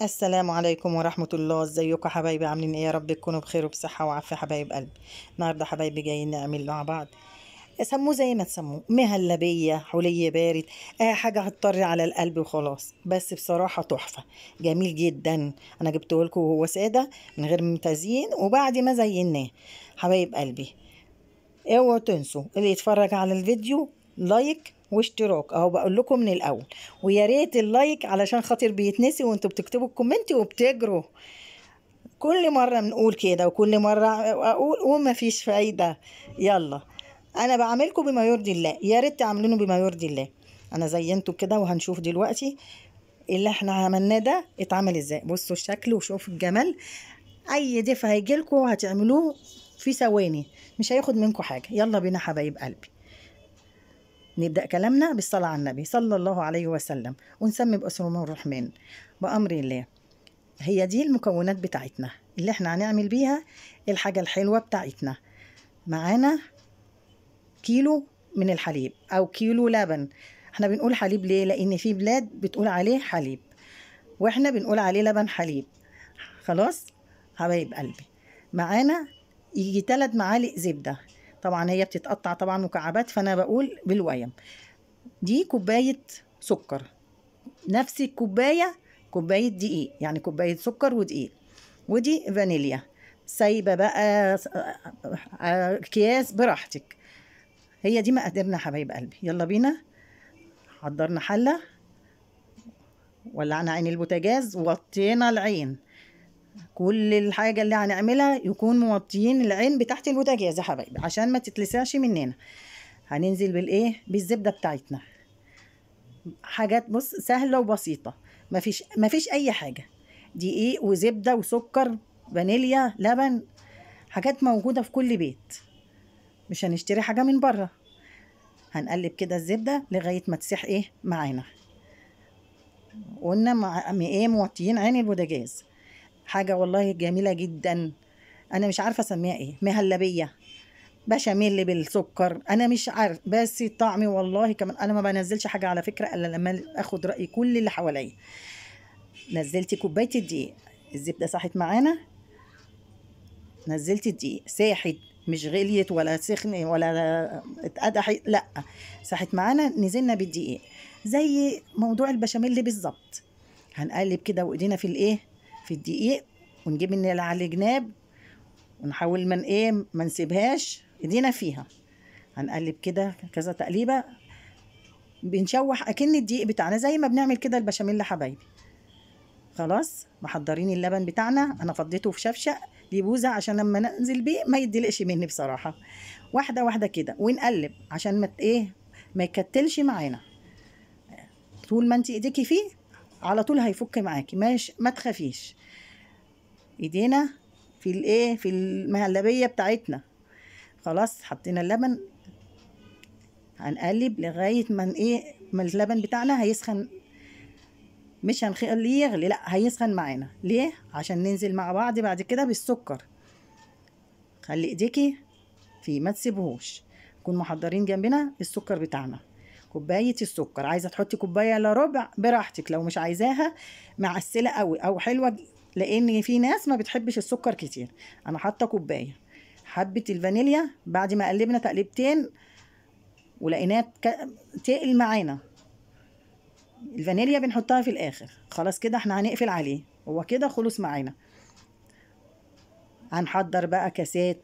السلام عليكم ورحمة الله ازيكم حبايبي عاملين ايه يا رب تكونوا بخير وبصحة وعافية حبايب قلبي النهاردة حبايبي جايين نعمل مع بعض سموه زي ما تسموه مهلبية حلي بارد أي حاجة هتطر على القلب وخلاص بس بصراحة تحفة جميل جدا أنا جبته لكم وهو سادة من غير تزيين وبعد ما زيناه حبايب قلبي اوعوا تنسوا اللي يتفرج على الفيديو لايك واشتراك اهو بقول لكم من الاول ويا ريت اللايك علشان خاطر بيتنسي وانتوا بتكتبوا الكومنت وبتجروا كل مره بنقول كده وكل مره اقول ومفيش فايده يلا انا بعملكم بما يرضي الله يا ريت تعملونه بما يرضي الله انا زينته كده وهنشوف دلوقتي اللي احنا عملناه ده اتعمل ازاي بصوا الشكل وشوفوا الجمال اي ضيف هيجيلكوا هتعملوه في ثواني مش هياخد منكم حاجه يلا بينا حبايب قلبي نبدأ كلامنا بالصلاة على النبي صلى الله عليه وسلم ونسمي بأسمه الرحمن بأمر الله هي دي المكونات بتاعتنا اللي احنا هنعمل بيها الحاجة الحلوة بتاعتنا معانا كيلو من الحليب أو كيلو لبن احنا بنقول حليب ليه لأن في بلاد بتقول عليه حليب واحنا بنقول عليه لبن حليب خلاص حبايب قلبي معانا يجي ثلاث معالق زبدة طبعا هي بتتقطع طبعا مكعبات فانا بقول بالويم دي كوبايه سكر نفس الكوبايه كوبايه دقيق يعني كوبايه سكر ودقيق ودي فانيليا سايبه بقى آه، آه، اكياس براحتك هي دي مقاديرنا حبايب قلبي يلا بينا حضرنا حله ولعنا عين البوتاجاز وغطينا العين كل الحاجة اللي هنعملها يكون موطيين العين بتاعت البوتاجاز يا حبايبي عشان ما تتلسعش مننا هننزل بالايه بالزبدة بتاعتنا حاجات بص سهلة وبسيطة مفيش مفيش أي حاجة دقيق وزبدة وسكر فانيليا لبن حاجات موجودة في كل بيت مش هنشتري حاجة من بره هنقلب كده الزبدة لغاية ما تسيح ايه معانا قلنا مع ايه موطيين عين البوتاجاز حاجة والله جميلة جدا أنا مش عارفة أسميها إيه مهلبية بشاميل بالسكر انا مش عارف بس الطعم والله كمان انا ما بنزلش حاجه على فكره الا لما اخد راي كل اللي حواليا نزلت كوبايه الدقيق الزبده صحت معانا نزلت الدقيق ساحت مش غليت ولا سخن ولا اتقدحت لا ساحت معانا نزلنا بالدقيق زي موضوع البشاميل بالظبط هنقلب كده وايدينا في الايه في الدقيق ونجيب من اللي على الجناب ونحاول من ايه ما نسيبهاش ايدينا فيها هنقلب كده كذا تقليبه بنشوح اكن الدقيق بتاعنا زي ما بنعمل كده البشاميل حبايبي خلاص محضرين اللبن بتاعنا انا فضيته في شفشق يبوظ عشان لما ننزل بيه ما يدلقش مني بصراحه واحده واحده كده ونقلب عشان ما ايه ما يكتلش معانا طول ما انت ايديكي فيه على طول هيفك معاكي ماشي ما تخافيش ايدينا في الايه في المهلبيه بتاعتنا خلاص حطينا اللبن هنقلب لغايه ما ايه ما اللبن بتاعنا هيسخن مش هنخليه يغلي لا هيسخن معانا ليه عشان ننزل مع بعض بعد كده بالسكر خلي ايديكي فيه ما تسيبهوش نكون محضرين جنبنا السكر بتاعنا كوبايه السكر عايزه تحطي كوبايه الا ربع براحتك لو مش عايزاها معسله قوي او حلوه لان في ناس ما بتحبش السكر كتير انا حاطه كوبايه حبه الفانيليا بعد ما قلبنا تقلبتين ولقيناها تقل معانا الفانيليا بنحطها في الاخر خلاص كده احنا هنقفل عليه هو كده خلص معانا هنحضر بقى كاسات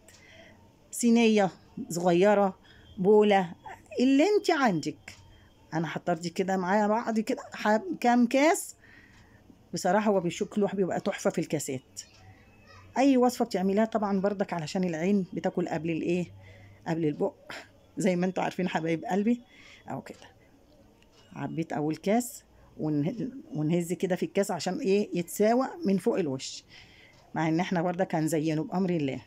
صينيه صغيره بوله اللي انت عندك انا حضرت دي كده معايا بعض كده كام كاس بصراحه هو بيشكله بيبقى تحفه في الكاسات اي وصفه بتعمليها طبعا بردك علشان العين بتاكل قبل الايه قبل البق زي ما انتوا عارفين حبايب قلبي او كده عبيت اول كاس ونهز كده في الكاس عشان ايه يتساوى من فوق الوش مع ان احنا بردك هنزينه بامر الله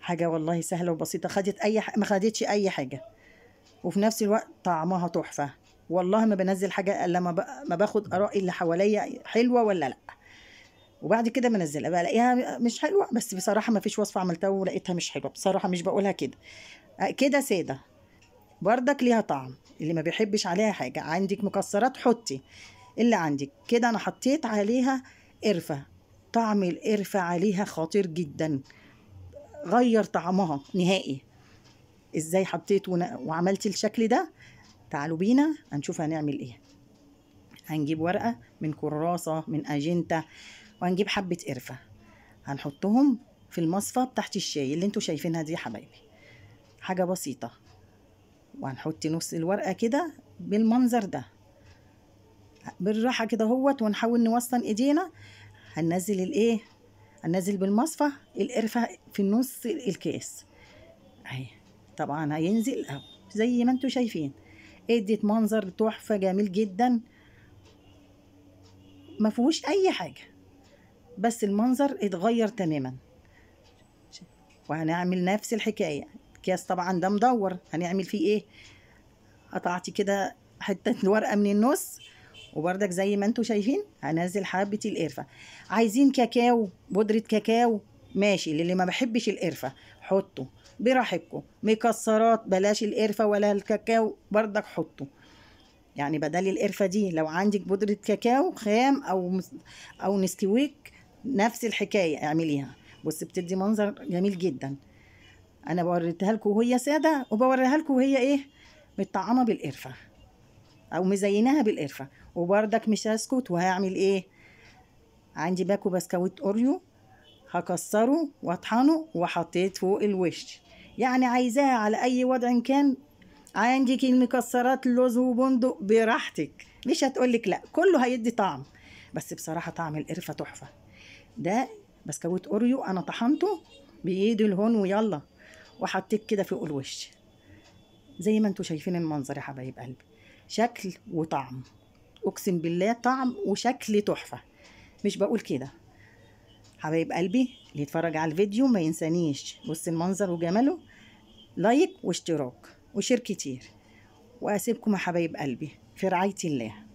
حاجه والله سهله وبسيطه خدت اي ح... ما خدتش اي حاجه وفي نفس الوقت طعمها تحفه والله ما بنزل حاجه الا ما باخد اراء اللي حواليا حلوه ولا لا وبعد كده بنزلها بلاقيها مش حلوه بس بصراحه ما فيش وصفه عملتها ولقيتها مش حلوه بصراحه مش بقولها كده كده ساده بردك ليها طعم اللي ما بيحبش عليها حاجه عندك مكسرات حطي اللي عندك كده انا حطيت عليها قرفه طعم القرفه عليها خطير جدا غير طعمها نهائي ازاي حطيت وعملت الشكل ده تعالوا بينا هنشوف هنعمل ايه هنجيب ورقة من كراسة من اجنتة وهنجيب حبة قرفة هنحطهم في المصفى بتاعت الشاي اللي انتوا شايفينها دي يا حبايبي حاجة بسيطة وهنحط نص الورقة كده بالمنظر ده بالراحة كده اهوت ونحاول نوصل ايدينا هننزل الايه هننزل بالمصفى القرفة في النص الكاس اهي طبعا هينزل اهو زي ما انتوا شايفين اديت منظر تحفة جميل جدا ما فيهوش اي حاجة بس المنظر اتغير تماما وهنعمل نفس الحكاية الكياس طبعا ده مدور هنعمل فيه ايه قطعت كده حتة ورقة من النص وبردك زي ما انتوا شايفين هنزل حبة القرفة عايزين كاكاو بودرة كاكاو ماشي للي ما بحبش القرفة حطه براحتكم مكسرات بلاش القرفة ولا الكاكاو بردك حطه يعني بدل القرفة دي لو عندك بودرة كاكاو خام أو أو نسكويك نفس الحكاية اعمليها بص بتدي منظر جميل جدا أنا بوريتها لكم وهي سادة وبوريها لكم وهي إيه متطعمة بالقرفة أو مزيناها بالقرفة وبردك مش هسكت وهعمل إيه عندي باكو بسكويت أوريو هكسره واطحنه وحطيت فوق الوش يعني عايزاها على اي وضع كان عندك المكسرات اللوز وبندق براحتك مش هتقولك لا كله هيدي طعم بس بصراحه طعم القرفه تحفه ده بسكوت اوريو انا طحنته بايدي الهون ويلا وحطيت كده فوق الوش زي ما انتوا شايفين المنظر يا حبايب قلبي شكل وطعم اقسم بالله طعم وشكل تحفه مش بقول كده حبايب قلبي اللي يتفرج على الفيديو ما ينسانيش بص المنظر وجماله لايك واشتراك وشير كتير واسيبكم يا حبايب قلبي في رعايه الله